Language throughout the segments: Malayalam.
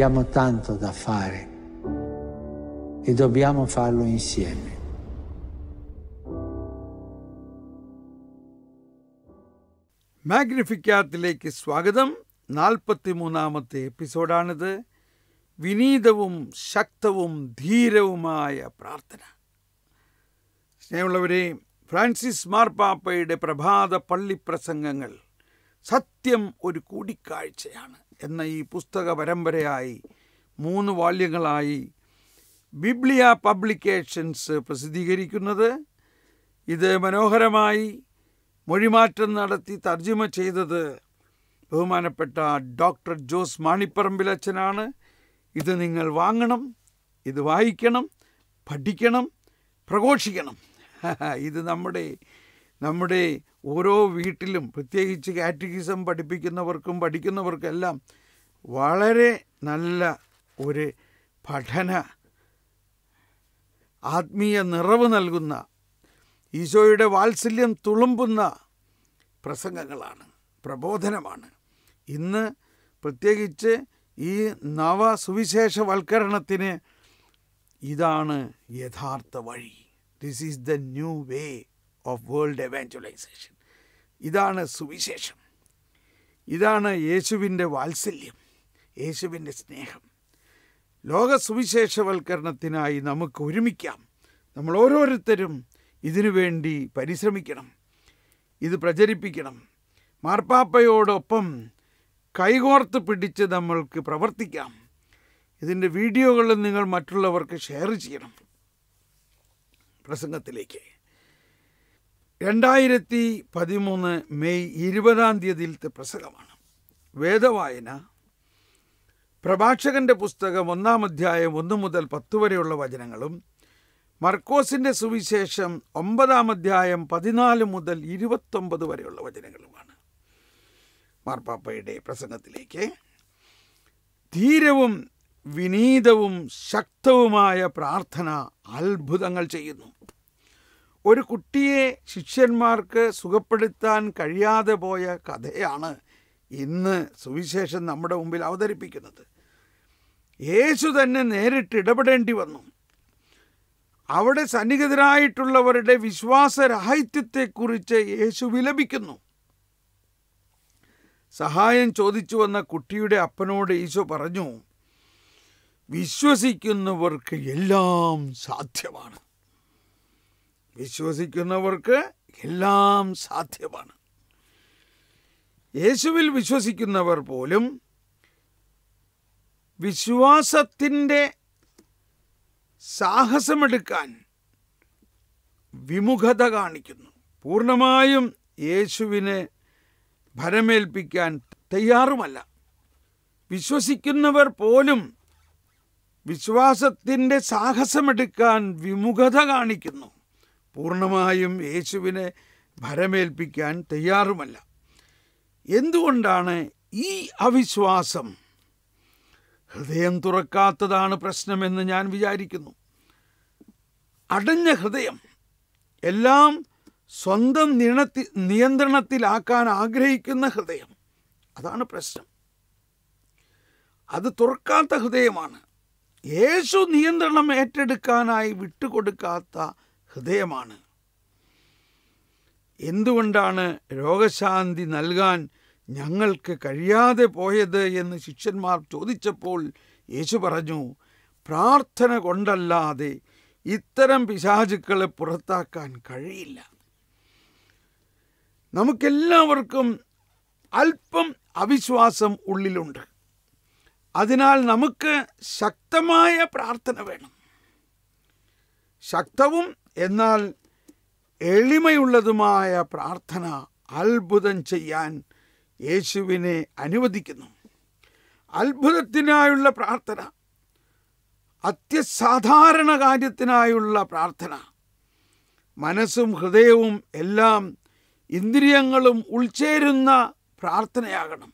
Abbiamo tanto da fare e dobbiamo farlo insieme. മാഗ്നിഫിക്കാത്തിലേക്ക് സ്വാഗതം നാൽപ്പത്തിമൂന്നാമത്തെ എപ്പിസോഡാണിത് വിനീതവും ശക്തവും ധീരവുമായ പ്രാർത്ഥന സ്നേഹമുള്ളവരെ ഫ്രാൻസിസ് മാർപ്പാപ്പയുടെ പ്രഭാത പള്ളി പ്രസംഗങ്ങൾ സത്യം ഒരു കൂടിക്കാഴ്ചയാണ് എന്ന ഈ പുസ്തക പരമ്പരയായി മൂന്ന് വാല്യങ്ങളായി ബിബ്ലിയ പബ്ലിക്കേഷൻസ് പ്രസിദ്ധീകരിക്കുന്നത് ഇത് മനോഹരമായി മൊഴിമാറ്റം നടത്തി തർജ്ജിമ ചെയ്തത് ബഹുമാനപ്പെട്ട ഡോക്ടർ ജോസ് മാണിപ്പറമ്പിലച്ഛനാണ് ഇത് നിങ്ങൾ വാങ്ങണം ഇത് വായിക്കണം പഠിക്കണം പ്രഘോഷിക്കണം ഇത് നമ്മുടെ നമ്മുടെ ഓരോ വീട്ടിലും പ്രത്യേകിച്ച് കാറ്റഗിസം പഠിപ്പിക്കുന്നവർക്കും പഠിക്കുന്നവർക്കെല്ലാം വളരെ നല്ല ഒരു പഠന ആത്മീയ നിറവ് നൽകുന്ന ഈശോയുടെ വാത്സല്യം തുളുമ്പുന്ന പ്രസംഗങ്ങളാണ് പ്രബോധനമാണ് ഇന്ന് പ്രത്യേകിച്ച് ഈ നവ സുവിശേഷവൽക്കരണത്തിന് ഇതാണ് യഥാർത്ഥ വഴി this is the new way of world evangelisation ഇതാണ് സുവിശേഷം ഇതാണ് യേശുവിൻ്റെ വാത്സല്യം യേശുവിൻ്റെ സ്നേഹം ലോക സുവിശേഷവൽക്കരണത്തിനായി നമുക്ക് ഒരുമിക്കാം നമ്മൾ ഓരോരുത്തരും ഇതിനു വേണ്ടി പരിശ്രമിക്കണം ഇത് പ്രചരിപ്പിക്കണം മാർപ്പാപ്പയോടൊപ്പം കൈകോർത്ത് പിടിച്ച് നമ്മൾക്ക് പ്രവർത്തിക്കാം ഇതിൻ്റെ വീഡിയോകളും നിങ്ങൾ മറ്റുള്ളവർക്ക് ഷെയർ ചെയ്യണം പ്രസംഗത്തിലേക്ക് രണ്ടായിരത്തി പതിമൂന്ന് മെയ് ഇരുപതാം തീയതിയിലത്തെ പ്രസംഗമാണ് വേദവായന പ്രഭാഷകന്റെ പുസ്തകം ഒന്നാം അധ്യായം ഒന്ന് മുതൽ പത്ത് വരെയുള്ള വചനങ്ങളും മർക്കോസിൻ്റെ സുവിശേഷം ഒമ്പതാം അധ്യായം പതിനാല് മുതൽ ഇരുപത്തൊമ്പത് വരെയുള്ള വചനങ്ങളുമാണ് മാർപ്പാപ്പയുടെ പ്രസംഗത്തിലേക്ക് ധീരവും വിനീതവും ശക്തവുമായ പ്രാർത്ഥന അത്ഭുതങ്ങൾ ചെയ്യുന്നു ഒരു കുട്ടിയെ ശിഷ്യന്മാർക്ക് സുഖപ്പെടുത്താൻ കഴിയാതെ പോയ കഥയാണ് ഇന്ന് സുവിശേഷം നമ്മുടെ മുമ്പിൽ അവതരിപ്പിക്കുന്നത് യേശു തന്നെ നേരിട്ട് ഇടപെടേണ്ടി വന്നു അവിടെ സന്നിഹിതരായിട്ടുള്ളവരുടെ വിശ്വാസരാഹിത്യത്തെക്കുറിച്ച് യേശു വിലപിക്കുന്നു സഹായം ചോദിച്ചു വന്ന കുട്ടിയുടെ അപ്പനോട് ഈശോ പറഞ്ഞു വിശ്വസിക്കുന്നവർക്ക് എല്ലാം സാധ്യമാണ് വിശ്വസിക്കുന്നവർക്ക് എല്ലാം സാധ്യമാണ് യേശുവിൽ വിശ്വസിക്കുന്നവർ പോലും വിശ്വാസത്തിൻ്റെ സാഹസമെടുക്കാൻ വിമുഖത കാണിക്കുന്നു പൂർണ്ണമായും യേശുവിനെ ഭരമേൽപ്പിക്കാൻ തയ്യാറുമല്ല വിശ്വസിക്കുന്നവർ പോലും വിശ്വാസത്തിൻ്റെ സാഹസമെടുക്കാൻ വിമുഖത കാണിക്കുന്നു പൂർണ്ണമായും യേശുവിനെ ഭരമേൽപ്പിക്കാൻ തയ്യാറുമല്ല എന്തുകൊണ്ടാണ് ഈ അവിശ്വാസം ഹൃദയം തുറക്കാത്തതാണ് പ്രശ്നമെന്ന് ഞാൻ വിചാരിക്കുന്നു അടഞ്ഞ ഹൃദയം എല്ലാം സ്വന്തം നിണത്തി നിയന്ത്രണത്തിലാക്കാൻ ആഗ്രഹിക്കുന്ന ഹൃദയം അതാണ് പ്രശ്നം അത് തുറക്കാത്ത ഹൃദയമാണ് യേശു നിയന്ത്രണം ഏറ്റെടുക്കാനായി വിട്ടുകൊടുക്കാത്ത ഹൃദയമാണ് എന്തുകൊണ്ടാണ് രോഗശാന്തി നൽകാൻ ഞങ്ങൾക്ക് കഴിയാതെ പോയത് എന്ന് ശിഷ്യന്മാർ ചോദിച്ചപ്പോൾ യേശു പറഞ്ഞു പ്രാർത്ഥന കൊണ്ടല്ലാതെ ഇത്തരം പിശാചുക്കളെ പുറത്താക്കാൻ കഴിയില്ല നമുക്കെല്ലാവർക്കും അല്പം അവിശ്വാസം ഉള്ളിലുണ്ട് അതിനാൽ നമുക്ക് ശക്തമായ പ്രാർത്ഥന വേണം ശക്തവും എന്നാൽ എളിമയുള്ളതുമായ പ്രാർത്ഥന അത്ഭുതം ചെയ്യാൻ യേശുവിനെ അനുവദിക്കുന്നു അത്ഭുതത്തിനായുള്ള പ്രാർത്ഥന അത്യസാധാരണ കാര്യത്തിനായുള്ള പ്രാർത്ഥന മനസ്സും ഹൃദയവും എല്ലാം ഇന്ദ്രിയങ്ങളും ഉൾച്ചേരുന്ന പ്രാർത്ഥനയാകണം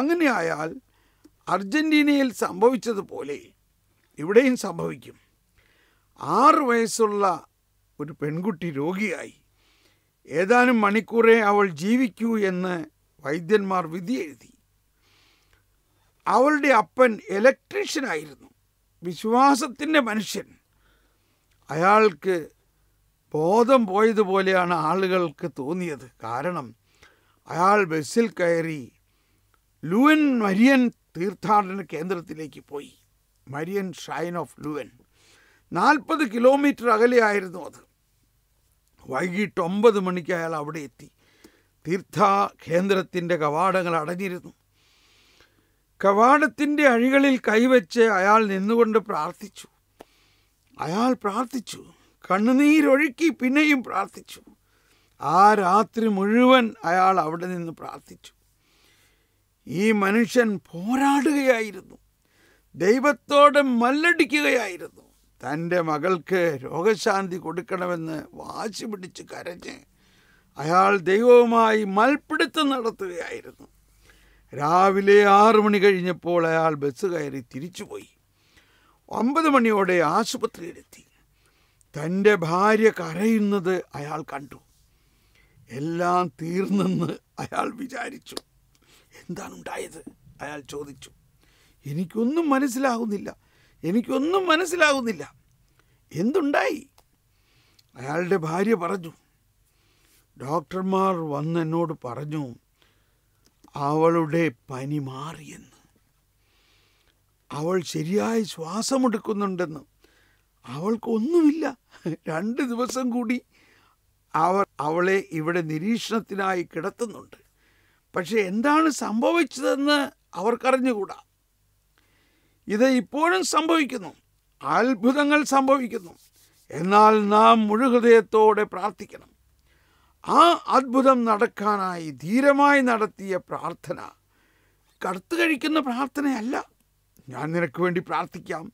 അങ്ങനെയായാൽ അർജന്റീനയിൽ സംഭവിച്ചതുപോലെ ഇവിടെയും സംഭവിക്കും ആറ് വയസ്സുള്ള ഒരു പെൺകുട്ടി രോഗിയായി ഏതാനും മണിക്കൂറേ അവൾ ജീവിക്കൂ എന്ന് വൈദ്യന്മാർ വിധി എഴുതി അവളുടെ അപ്പൻ ഇലക്ട്രീഷ്യനായിരുന്നു വിശ്വാസത്തിൻ്റെ മനുഷ്യൻ അയാൾക്ക് ബോധം പോയതുപോലെയാണ് ആളുകൾക്ക് തോന്നിയത് കാരണം അയാൾ ബസ്സിൽ കയറി ലുവൻ മരിയൻ തീർത്ഥാടന കേന്ദ്രത്തിലേക്ക് പോയി മരിയൻ ഷൈൻ ഓഫ് ലുവൻ നാൽപ്പത് കിലോമീറ്റർ അകലെയായിരുന്നു അത് വൈകിട്ട് ഒമ്പത് മണിക്ക് അയാൾ അവിടെ എത്തി തീർത്ഥ കേന്ദ്രത്തിൻ്റെ കവാടങ്ങൾ അടഞ്ഞിരുന്നു കവാടത്തിൻ്റെ അഴികളിൽ കൈവച്ച് അയാൾ നിന്നുകൊണ്ട് പ്രാർത്ഥിച്ചു അയാൾ പ്രാർത്ഥിച്ചു കണ്ണുനീരൊഴുക്കി പിന്നെയും പ്രാർത്ഥിച്ചു ആ രാത്രി മുഴുവൻ അയാൾ അവിടെ നിന്ന് പ്രാർത്ഥിച്ചു ഈ മനുഷ്യൻ പോരാടുകയായിരുന്നു ദൈവത്തോട് മല്ലടിക്കുകയായിരുന്നു തൻ്റെ മകൾക്ക് രോഗശാന്തി കൊടുക്കണമെന്ന് വാശി പിടിച്ച് കരഞ്ഞ് അയാൾ ദൈവവുമായി മൽപിടുത്തം നടത്തുകയായിരുന്നു രാവിലെ ആറു മണി കഴിഞ്ഞപ്പോൾ അയാൾ ബസ് കയറി തിരിച്ചുപോയി ഒമ്പത് മണിയോടെ ആശുപത്രിയിലെത്തി തൻ്റെ ഭാര്യ കരയുന്നത് അയാൾ കണ്ടു എല്ലാം തീർന്നെന്ന് അയാൾ വിചാരിച്ചു എന്താണുണ്ടായത് അയാൾ ചോദിച്ചു എനിക്കൊന്നും മനസ്സിലാകുന്നില്ല എനിക്കൊന്നും മനസ്സിലാകുന്നില്ല എന്തുണ്ടായി അയാളുടെ ഭാര്യ പറഞ്ഞു ഡോക്ടർമാർ വന്നെന്നോട് പറഞ്ഞു അവളുടെ പനി മാറിയെന്ന് അവൾ ശരിയായി ശ്വാസമെടുക്കുന്നുണ്ടെന്ന് അവൾക്കൊന്നുമില്ല രണ്ട് ദിവസം കൂടി അവർ അവളെ ഇവിടെ നിരീക്ഷണത്തിനായി കിടത്തുന്നുണ്ട് പക്ഷെ എന്താണ് സംഭവിച്ചതെന്ന് അവർക്കറിഞ്ഞുകൂടാ ഇത് ഇപ്പോഴും സംഭവിക്കുന്നു അത്ഭുതങ്ങൾ സംഭവിക്കുന്നു എന്നാൽ നാം മുഴുഹൃദയത്തോടെ പ്രാർത്ഥിക്കണം ആ അത്ഭുതം നടക്കാനായി ധീരമായി നടത്തിയ പ്രാർത്ഥന കടുത്തു കഴിക്കുന്ന പ്രാർത്ഥനയല്ല ഞാൻ നിനക്ക് വേണ്ടി പ്രാർത്ഥിക്കാം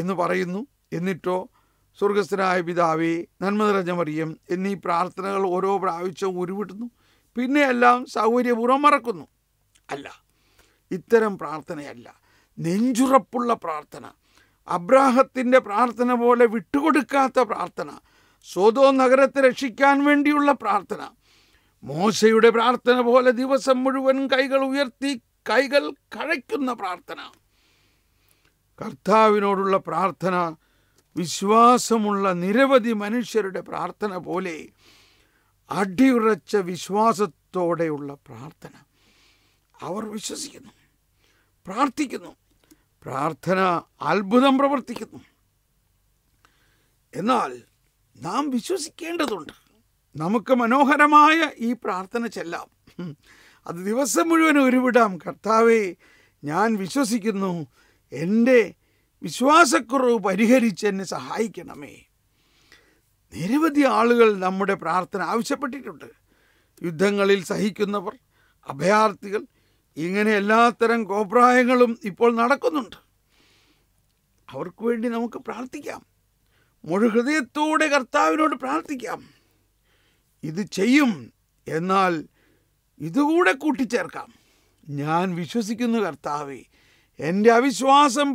എന്ന് പറയുന്നു എന്നിട്ടോ സ്വർഗസ്ഥനായ പിതാവേ നന്മ മറിയം എന്നീ പ്രാർത്ഥനകൾ ഓരോ പ്രാവശ്യവും ഉരുവിടുന്നു പിന്നെയെല്ലാം സൗകര്യപൂർവ്വം മറക്കുന്നു അല്ല ഇത്തരം പ്രാർത്ഥനയല്ല നെഞ്ചുറപ്പുള്ള പ്രാർത്ഥന അബ്രാഹത്തിൻ്റെ പ്രാർത്ഥന പോലെ വിട്ടുകൊടുക്കാത്ത പ്രാർത്ഥന സ്വതോ നഗരത്തെ രക്ഷിക്കാൻ വേണ്ടിയുള്ള പ്രാർത്ഥന മോശയുടെ പ്രാർത്ഥന പോലെ ദിവസം മുഴുവൻ കൈകൾ ഉയർത്തി കൈകൾ കഴയ്ക്കുന്ന പ്രാർത്ഥന കർത്താവിനോടുള്ള പ്രാർത്ഥന വിശ്വാസമുള്ള നിരവധി മനുഷ്യരുടെ പ്രാർത്ഥന പോലെ അടിയുറച്ച വിശ്വാസത്തോടെയുള്ള പ്രാർത്ഥന അവർ വിശ്വസിക്കുന്നു പ്രാർത്ഥിക്കുന്നു പ്രാർത്ഥന അത്ഭുതം പ്രവർത്തിക്കുന്നു എന്നാൽ നാം വിശ്വസിക്കേണ്ടതുണ്ട് നമുക്ക് മനോഹരമായ ഈ പ്രാർത്ഥന ചെല്ലാം അത് ദിവസം മുഴുവൻ ഒരുവിടാം കർത്താവെ ഞാൻ വിശ്വസിക്കുന്നു എൻ്റെ വിശ്വാസക്കുറവ് പരിഹരിച്ച് എന്നെ സഹായിക്കണമേ നിരവധി ആളുകൾ നമ്മുടെ പ്രാർത്ഥന ആവശ്യപ്പെട്ടിട്ടുണ്ട് യുദ്ധങ്ങളിൽ സഹിക്കുന്നവർ അഭയാർത്ഥികൾ ഇങ്ങനെ എല്ലാത്തരം കോപ്രായങ്ങളും ഇപ്പോൾ നടക്കുന്നുണ്ട് അവർക്ക് വേണ്ടി നമുക്ക് പ്രാർത്ഥിക്കാം മുഴു ഹൃദയത്തോടെ കർത്താവിനോട് പ്രാർത്ഥിക്കാം ഇത് ചെയ്യും എന്നാൽ ഇതുകൂടെ കൂട്ടിച്ചേർക്കാം ഞാൻ വിശ്വസിക്കുന്നു കർത്താവെ എൻ്റെ അവിശ്വാസം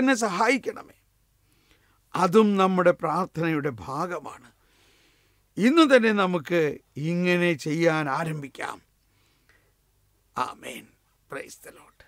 എന്നെ സഹായിക്കണമേ അതും നമ്മുടെ പ്രാർത്ഥനയുടെ ഭാഗമാണ് ഇന്ന് തന്നെ നമുക്ക് ഇങ്ങനെ ചെയ്യാൻ ആരംഭിക്കാം Amen. Praise the Lord.